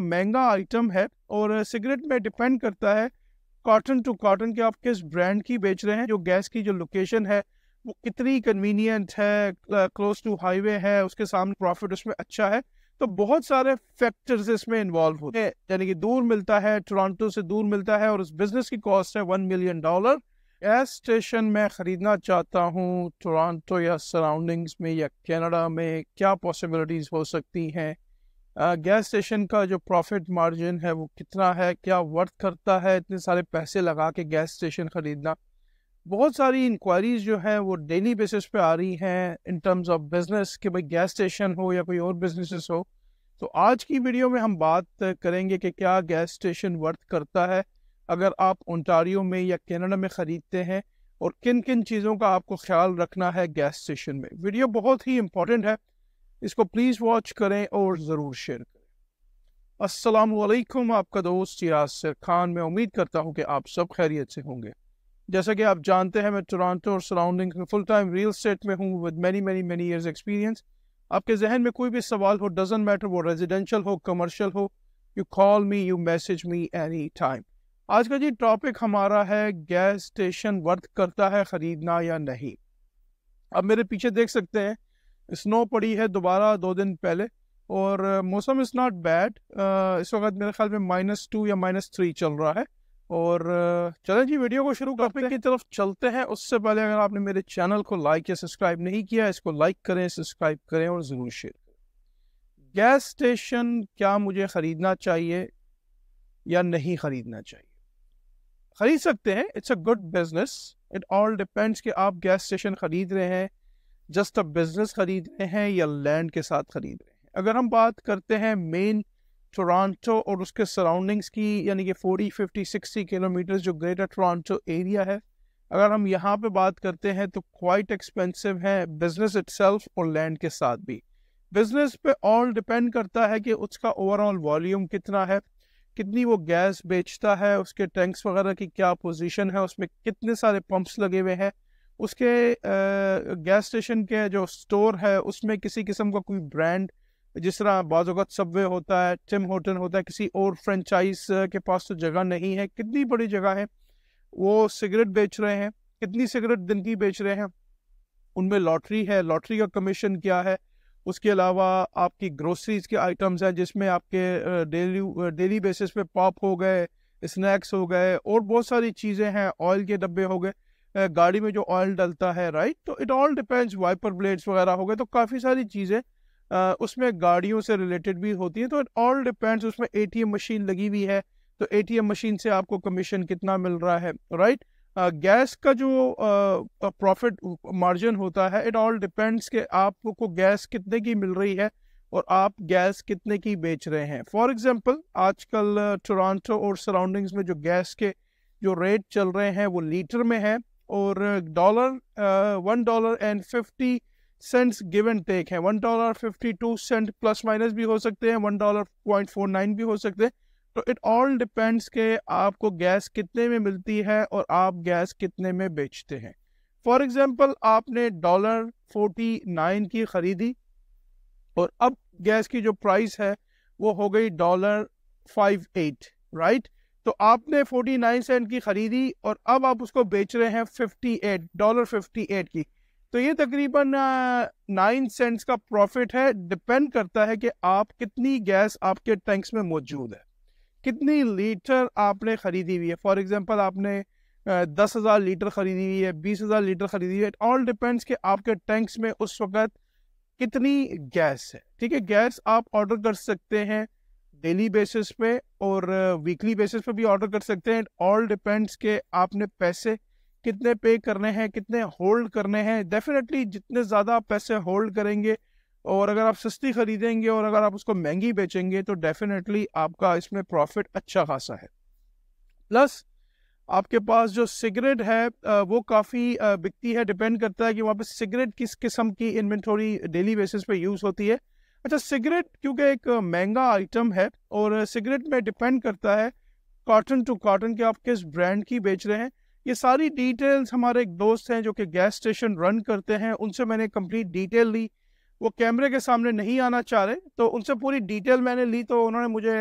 महंगा आइटम है और सिगरेट में डिपेंड करता है कॉटन टू कॉटन के आप किस ब्रांड की बेच रहे हैं जो गैस की जो लोकेशन है वो कितनी कन्वीनियंट है क्लोज टू हाईवे है उसके सामने प्रॉफिट उसमें अच्छा है तो बहुत सारे फैक्टर्स इसमें इन्वॉल्व होते हैं यानी कि दूर मिलता है टोरंटो से दूर मिलता है और उस बिजनेस की कॉस्ट है one million dollar gas station मैं ख़रीदना चाहता हूँ टोरंटो या सराउंडिंग्स में या कनाडा में क्या पॉसिबिलिटीज़ हो सकती हैं गैस स्टेशन का जो प्रॉफिट मार्जिन है वो कितना है क्या वर्थ करता है इतने सारे पैसे लगा के गैस स्टेशन ख़रीदना बहुत सारी इंक्वायरीज जो हैं वो डेली बेसिस पे आ रही हैं इन टर्म्स ऑफ बिज़नेस कि भाई गैस स्टेशन हो या कोई और बिजनेसेस हो तो आज की वीडियो में हम बात करेंगे कि क्या गैस स्टेशन वर्थ करता है अगर आप ओंटारियो में या कैनेडा में ख़रीदते हैं और किन किन चीज़ों का आपको ख्याल रखना है गैस स्टेशन में वीडियो बहुत ही इंपॉर्टेंट है इसको प्लीज़ वॉच करें और ज़रूर शेयर करें असलकम आपका दोस्त याज सर खान मैं उम्मीद करता हूँ कि आप सब खैरियत से होंगे जैसा कि आप जानते हैं मैं टोरंटो और surrounding full time real estate में हूँ with many many many years experience आपके जहन में कोई भी सवाल हो डजेंट मैटर वो रेजिडेंशल हो कमर्शियल हो you call me you message me any time आज का जी टॉपिक हमारा है गैस स्टेशन वर्थ करता है ख़रीदना या नहीं अब मेरे पीछे देख सकते हैं स्नो पड़ी है दोबारा दो दिन पहले और uh, मौसम इज़ नॉट बैड इस वक्त मेरे ख्याल में माइनस टू या माइनस थ्री चल रहा है और uh, चलें जी वीडियो को शुरू हैं की तरफ चलते हैं उससे पहले अगर आपने मेरे चैनल को लाइक या सब्सक्राइब नहीं किया इसको लाइक करें सब्सक्राइब करें और ज़रूर शेयर करें गैस स्टेशन क्या मुझे ख़रीदना चाहिए या नहीं ख़रीदना चाहिए ख़रीद सकते हैं it's a good business it all depends कि आप गैस स्टेशन ख़रीद रहे हैं जस्ट अ बिजनेस खरीद रहे हैं या लैंड के साथ खरीद रहे हैं अगर हम बात करते हैं मेन टोरंटो और उसके सराउंडिंग्स की यानी कि 40, 50, 60 किलोमीटर जो ग्रेटर टोरंटो एरिया है अगर हम यहाँ पे बात करते हैं तो क्वाइट एक्सपेंसिव है बिजनेस इट और लैंड के साथ भी बिजनेस पे ऑल डिपेंड करता है कि उसका ओवरऑल वॉल्यूम कितना है कितनी वो गैस बेचता है उसके टैंक्स वगैरह की क्या पोजीशन है उसमें कितने सारे पंप्स लगे हुए हैं उसके गैस स्टेशन के जो स्टोर है उसमें किसी किस्म का कोई ब्रांड जिस तरह बाज़त सबवे होता है टिम होटल होता है किसी और फ्रेंचाइज के पास तो जगह नहीं है कितनी बड़ी जगह है वो सिगरेट बेच रहे हैं कितनी सिगरेट दिन की बेच रहे हैं उनमें लॉटरी है लॉटरी का कमीशन क्या है उसके अलावा आपकी ग्रोसरीज के आइटम्स हैं जिसमें आपके डेली डेली बेसिस पे पॉप हो गए स्नैक्स हो गए और बहुत सारी चीज़ें हैं ऑयल के डब्बे हो गए गाड़ी में जो ऑयल डलता है राइट तो it all depends wiper blades वगैरह हो गए तो काफ़ी सारी चीज़ें उसमें गाड़ियों से रिलेटेड भी होती हैं तो इट ऑल डिपेंड्स उसमें ए मशीन लगी हुई है तो ए मशीन से आपको कमीशन कितना मिल रहा है राइट गैस का जो प्रॉफिट मार्जिन होता है इट ऑल डिपेंड्स कि आपको गैस कितने की मिल रही है और आप गैस कितने की बेच रहे हैं फॉर एग्जांपल आजकल टोरंटो और सराउंडिंग्स में जो गैस के जो रेट चल रहे हैं वो लीटर में है और dollar one dollar and fifty cents give and take है one dollar fifty two cent plus minus भी हो सकते हैं one dollar point four nine भी हो सकते हैं तो इट ऑल डिपेंड्स के आपको गैस कितने में मिलती है और आप गैस कितने में बेचते हैं फॉर एग्ज़ाम्पल आपने डॉलर फोर्टी नाइन की ख़रीदी और अब गैस की जो प्राइस है वो हो गई डॉलर फाइव एट राइट तो आपने 49 सेंट की खरीदी और अब आप उसको बेच रहे हैं 58 डॉलर 58 की तो ये तकरीबन नाइन सेंट्स का प्रॉफिट है डिपेंड करता है कि आप कितनी गैस आपके टैंक्स में मौजूद है कितनी लीटर आपने खरीदी हुई है फॉर एग्जांपल आपने दस हज़ार लीटर खरीदी हुई है बीस हज़ार लीटर खरीदी हुई है ऑल डिपेंड्स कि आपके टैंक्स में उस वक्त कितनी गैस है ठीक है गैस आप ऑर्डर कर सकते हैं डेली बेसिस पे और वीकली बेसिस पे भी ऑर्डर कर सकते हैं ऑल डिपेंड्स के आपने पैसे कितने पे करने हैं कितने होल्ड करने हैं डेफिनेटली जितने ज़्यादा आप पैसे होल्ड करेंगे और अगर आप सस्ती खरीदेंगे और अगर आप उसको महंगी बेचेंगे तो डेफिनेटली आपका इसमें प्रॉफिट अच्छा खासा है प्लस आपके पास जो सिगरेट है वो काफ़ी बिकती है डिपेंड करता है कि वहाँ पे सिगरेट किस किस्म की इन्वेंटोरी डेली बेसिस पे यूज़ होती है अच्छा सिगरेट क्योंकि एक महंगा आइटम है और सिगरेट में डिपेंड करता है कॉटन टू कॉटन के आप किस ब्रांड की बेच रहे हैं ये सारी डिटेल्स हमारे एक दोस्त हैं जो कि गैस स्टेशन रन करते हैं उनसे मैंने कंप्लीट डिटेल ली वो कैमरे के सामने नहीं आना चाह रहे तो उनसे पूरी डिटेल मैंने ली तो उन्होंने मुझे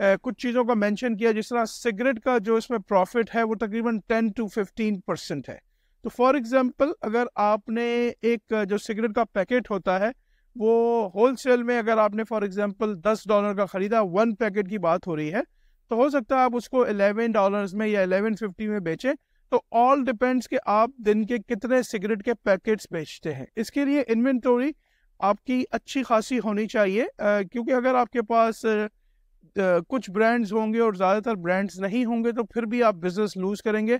ए, कुछ चीज़ों का मेंशन किया जिस तरह सिगरेट का जो इसमें प्रॉफिट है वो तकरीबन टेन टू फिफ्टीन परसेंट है तो फॉर एग्ज़ाम्पल अगर आपने एक जो सिगरेट का पैकेट होता है वो होलसेल में अगर आपने फॉर एग्जांपल दस डॉलर का ख़रीदा वन पैकेट की बात हो रही है तो हो सकता है आप उसको एलेवन डॉलर में या एलेवन फिफ्टी में बेचें तो ऑल डिपेंड्स कि आप दिन के कितने सिगरेट के पैकेट्स बेचते हैं इसके लिए इन्वेंटोरी आपकी अच्छी खासी होनी चाहिए क्योंकि अगर आपके पास आ, कुछ ब्रांड्स होंगे और ज़्यादातर ब्रांड्स नहीं होंगे तो फिर भी आप बिज़नेस लूज़ करेंगे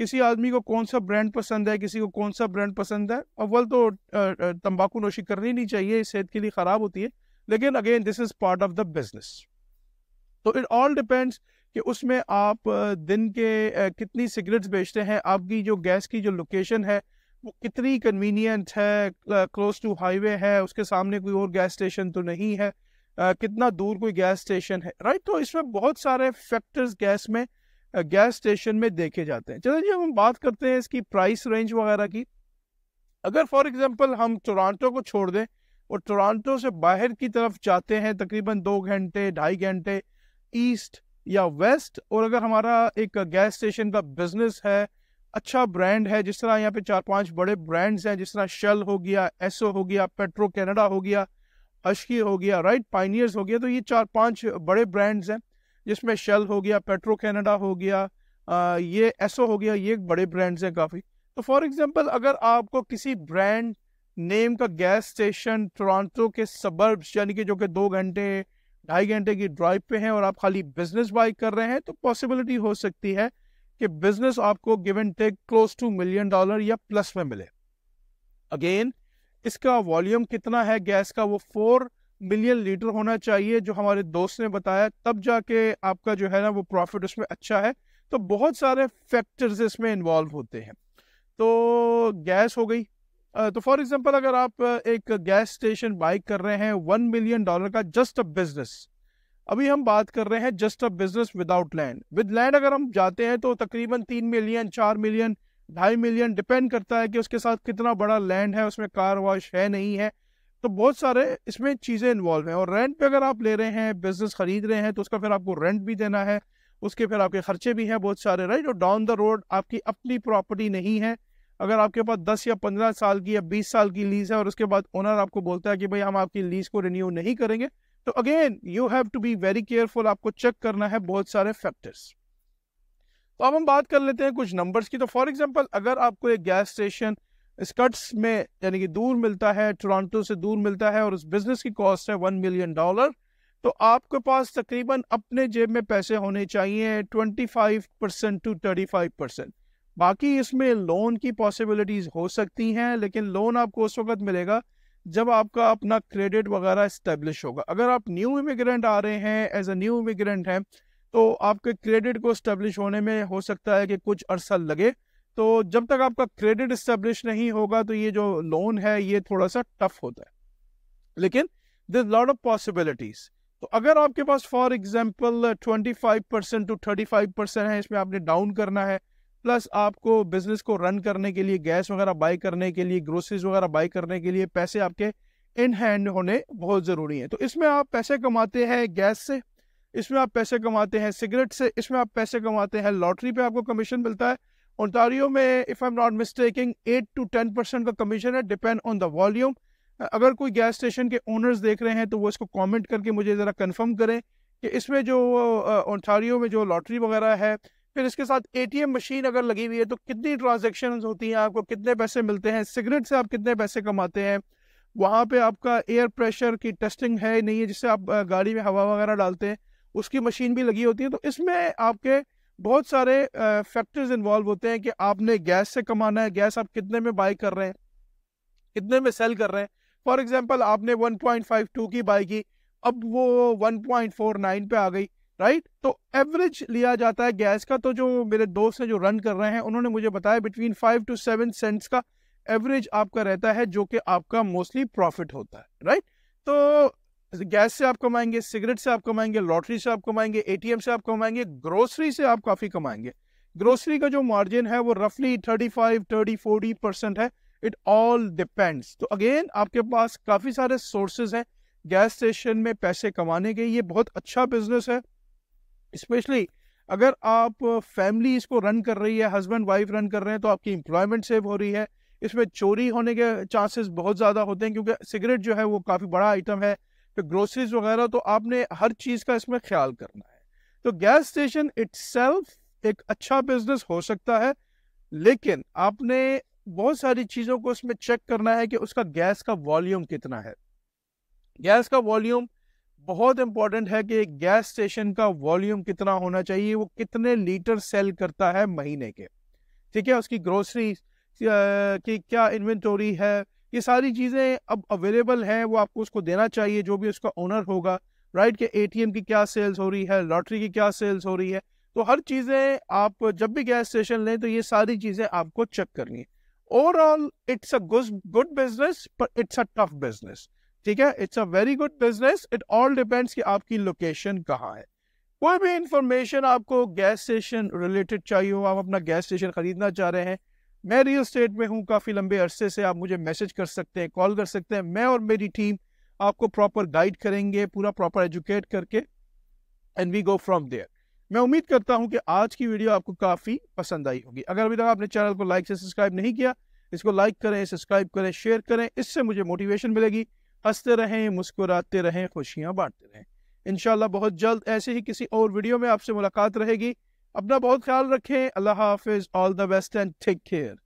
किसी आदमी को कौन सा ब्रांड पसंद है किसी को कौन सा ब्रांड पसंद है अव्वल तो तंबाकू नोशी करनी नहीं चाहिए सेहत के लिए ख़राब होती है लेकिन again this is part of the business तो इट ऑल डिपेंड्स कि उसमें आप दिन के कितनी सिगरेट्स बेचते हैं आपकी जो गैस की जो लोकेशन है वो कितनी कन्वीनियंट है क्लोज टू हाईवे है उसके सामने कोई और गैस स्टेशन तो नहीं है कितना दूर कोई गैस स्टेशन है राइट तो इसमें बहुत सारे फैक्टर्स गैस में गैस स्टेशन में देखे जाते हैं चलो जी हम बात करते हैं इसकी प्राइस रेंज वगैरह की अगर फॉर एग्जांपल हम टोरंटो को छोड़ दें और टोरंटो से बाहर की तरफ जाते हैं तकरीबन दो घंटे ढाई घंटे ईस्ट या वेस्ट और अगर हमारा एक गैस स्टेशन का बिजनेस है अच्छा ब्रांड है जिस तरह यहाँ पे चार पांच बड़े ब्रांड्स हैं जिस तरह शेल हो गया एसओ हो गया पेट्रो कैनेडा हो गया अशकी हो गया राइट पाइनियर्स हो गया तो ये चार पांच बड़े ब्रांड्स हैं जिसमें शेल हो गया पेट्रो कैनेडा हो गया आ, ये एसो हो गया ये बड़े ब्रांड्स हैं काफ़ी तो फॉर एग्जांपल अगर आपको किसी ब्रांड नेम का गैस स्टेशन टोरंटो के सबर्ब्स यानी कि जो कि दो घंटे ढाई घंटे की ड्राइव पे हैं और आप खाली बिजनेस बाइक कर रहे हैं तो पॉसिबिलिटी हो सकती है कि बिजनेस आपको give and take close to million dollar या प्लस में मिले अगेन इसका वॉल्यूम कितना है गैस का वो फोर मिलियन लीटर होना चाहिए जो हमारे दोस्त ने बताया तब जाके आपका जो है ना वो प्रॉफिट उसमें अच्छा है तो बहुत सारे फैक्टर्स इसमें इन्वॉल्व होते हैं तो गैस हो गई तो फॉर एग्जांपल अगर आप एक गैस स्टेशन बाई कर रहे हैं वन मिलियन डॉलर का जस्ट अ बिजनेस अभी हम बात कर रहे हैं just a business without land with land अगर हम जाते हैं तो तकरीबन तीन मिलियन चार मिलियन ढाई मिलियन डिपेंड करता है कि उसके साथ कितना बड़ा लैंड है उसमें कार वॉश है नहीं है तो बहुत सारे इसमें चीज़ें इन्वॉल्व हैं और रेंट पे अगर आप ले रहे हैं बिजनेस खरीद रहे हैं तो उसका फिर आपको रेंट भी देना है उसके फिर आपके खर्चे भी हैं बहुत सारे राइट और डाउन द रोड आपकी अपनी प्रॉपर्टी नहीं है अगर आपके पास दस या पंद्रह साल की या बीस साल की लीज़ है और उसके बाद ओनर आपको बोलता है कि भाई हम आपकी लीज़ को रिन्यू नहीं करेंगे तो again you have to be very careful आपको चेक करना है बहुत सारे फैक्टर्स तो अब हम बात कर लेते हैं कुछ नंबर्स की तो फॉर एग्जांपल अगर आपको एक गैस स्टेशन स्कट्स में यानी कि दूर मिलता है टोरंटो से दूर मिलता है और उस बिजनेस की कॉस्ट है वन मिलियन डॉलर तो आपके पास तकरीबन अपने जेब में पैसे होने चाहिए twenty five percent to thirty five percent बाकी इसमें लोन की पॉसिबिलिटीज़ हो सकती हैं लेकिन लोन आपको उस वक्त मिलेगा जब आपका अपना क्रेडिट वगैरह इस्टेब्लिश होगा अगर आप न्यू इमिग्रेंट आ रहे हैं एज अ न्यू इमिग्रेंट हैं तो आपके क्रेडिट को इस्टेब्लिश होने में हो सकता है कि कुछ अरसा लगे तो जब तक आपका क्रेडिट इस्टेब्लिश नहीं होगा तो ये जो लोन है ये थोड़ा सा टफ होता है लेकिन दिस लॉट ऑफ पॉसिबिलिटीज तो अगर आपके पास for example twenty five percent to thirty five percent है इसमें आपने डाउन करना है प्लस आपको बिजनेस को रन करने के लिए गैस वगैरह बाई करने के लिए ग्रोसरीज वगैरह बाई करने के लिए पैसे आपके इन हैंड होने बहुत ज़रूरी है तो इसमें आप पैसे कमाते हैं गैस से इसमें आप पैसे कमाते हैं सिगरेट से इसमें आप पैसे कमाते हैं लॉटरी पे आपको कमीशन मिलता है ओंटारियो में if I am not mistaking eight to ten percent का कमीशन है डिपेंड ऑन द वॉल्यूम अगर कोई गैस स्टेशन के ओनर्स देख रहे हैं तो वो इसको कमेंट करके मुझे ज़रा कंफर्म करें कि इसमें जो ओंटारियो में जो लॉटरी वगैरह है फिर इसके साथ ए मशीन अगर लगी हुई है तो कितनी ट्रांजेक्शन होती हैं आपको कितने पैसे मिलते हैं सिगरेट से आप कितने पैसे कमाते हैं वहाँ पे आपका एयर प्रेशर की टेस्टिंग है नहीं है जिससे आप गाड़ी में हवा वगैरह डालते हैं उसकी मशीन भी लगी होती है तो इसमें आपके बहुत सारे फैक्टर्स इन्वॉल्व होते हैं कि आपने गैस से कमाना है गैस आप कितने में बाई कर रहे हैं कितने में सेल कर रहे हैं फॉर एग्जाम्पल आपने 1.52 की बाई की अब वो 1.49 पे आ गई राइट तो एवरेज लिया जाता है गैस का तो जो मेरे दोस्त हैं जो रन कर रहे हैं उन्होंने मुझे बताया between five to seven cents का एवरेज आपका रहता है जो कि आपका मोस्टली प्रॉफिट होता है राइट तो गैस से आप कमाएंगे सिगरेट से आप कमाएंगे लॉटरी से आप कमाएंगे एटीएम से आप कमाएंगे ग्रोसरी से आप काफ़ी कमाएंगे ग्रोसरी का जो मार्जिन है वो रफली thirty five thirty forty percent है इट ऑल डिपेंड्स तो अगेन आपके पास काफ़ी सारे सोर्सेज हैं गैस स्टेशन में पैसे कमाने के ये बहुत अच्छा बिजनेस है स्पेशली अगर आप फैमिली इसको रन कर रही है हस्बैंड वाइफ रन कर रहे हैं तो आपकी इंप्लॉयमेंट सेव हो रही है इसमें चोरी होने के चांसेस बहुत ज़्यादा होते हैं क्योंकि सिगरेट जो है वो काफ़ी बड़ा आइटम है फिर ग्रोसरीज वगैरह तो आपने हर चीज़ का इसमें ख्याल करना है तो गैस स्टेशन इट एक अच्छा बिजनेस हो सकता है लेकिन आपने बहुत सारी चीज़ों को उसमें चेक करना है कि उसका गैस का वॉल्यूम कितना है गैस का वॉल्यूम बहुत इंपॉर्टेंट है कि गैस स्टेशन का वॉल्यूम कितना होना चाहिए वो कितने लीटर सेल करता है महीने के ठीक है उसकी ग्रोसरी की क्या इन्वेंटोरी है ये सारी चीज़ें अब अवेलेबल हैं वो आपको उसको देना चाहिए जो भी उसका ओनर होगा राइट के ए की क्या सेल्स हो रही है लॉटरी की क्या सेल्स हो रही है तो हर चीज़ें आप जब भी गैस स्टेशन लें तो ये सारी चीज़ें आपको चेक करनी है overall it's a good business पर इट्स अ टफ बिजनेस ठीक है it's a very good business it all depends कि आपकी लोकेशन कहाँ है कोई भी इंफॉर्मेशन आपको गैस स्टेशन रिलेटेड चाहिए हो आप अपना गैस स्टेशन खरीदना चाह रहे हैं मैं रियल स्टेट में हूँ काफ़ी लंबे अरसे से आप मुझे मैसेज कर सकते हैं कॉल कर सकते हैं मैं और मेरी टीम आपको प्रॉपर गाइड करेंगे पूरा प्रॉपर एजुकेट करके and we go from there मैं उम्मीद करता हूं कि आज की वीडियो आपको काफ़ी पसंद आई होगी अगर अभी तक आपने चैनल को लाइक से सब्सक्राइब नहीं किया इसको लाइक करें सब्सक्राइब करें शेयर करें इससे मुझे मोटिवेशन मिलेगी हंसते रहें मुस्कुराते रहें खुशियाँ बांटते रहें इन बहुत जल्द ऐसे ही किसी और वीडियो में आपसे मुलाकात रहेगी अपना बहुत ख्याल रखें अल्लाह हाफिज़ all the best and take care